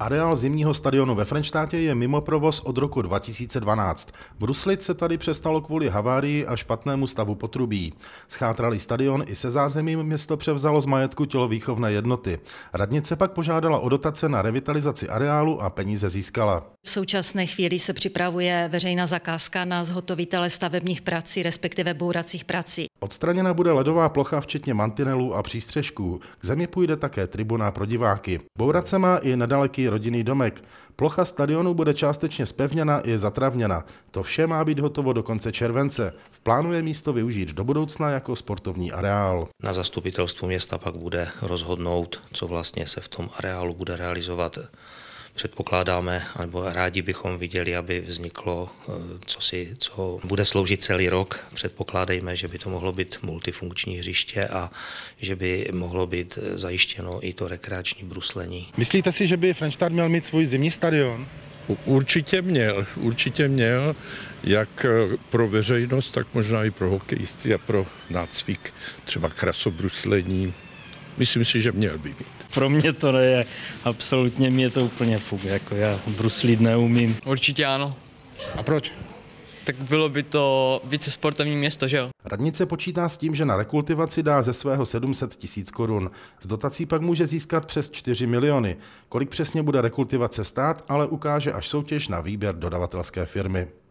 Areál zimního stadionu ve Frenštátě je mimo provoz od roku 2012. Bruslit se tady přestalo kvůli havárii a špatnému stavu potrubí. Schátrali stadion i se zázemím město převzalo z majetku tělovýchovné jednoty. Radnice pak požádala o dotace na revitalizaci areálu a peníze získala. V současné chvíli se připravuje veřejná zakázka na zhotovitele stavebních prací, respektive bouracích prací. Odstraněna bude ledová plocha včetně mantinelů a přístřežků. K zemi půjde také tribuna pro diváky. Bourace má i nedaleký rodinný domek. Plocha stadionu bude částečně spevněna i zatravněna. To vše má být hotovo do konce července. V plánu je místo využít do budoucna jako sportovní areál. Na zastupitelstvu města pak bude rozhodnout, co vlastně se v tom areálu bude realizovat předpokládáme, nebo rádi bychom viděli, aby vzniklo eh, co, si, co bude sloužit celý rok. Předpokládejme, že by to mohlo být multifunkční hřiště a že by mohlo být eh, zajištěno i to rekreační bruslení. Myslíte si, že by Frenštát měl mít svůj zimní stadion? Určitě měl, určitě měl, jak eh, pro veřejnost, tak možná i pro hokejisty a pro nácvik třeba krasobruslení myslím si, že měl by mít. Pro mě to je absolutně, mě to úplně fuk, jako já bruslit neumím. Určitě ano. A proč? tak bylo by to více sportovní město, že jo? Radnice počítá s tím, že na rekultivaci dá ze svého 700 tisíc korun. Z dotací pak může získat přes 4 miliony. Kolik přesně bude rekultivace stát, ale ukáže až soutěž na výběr dodavatelské firmy.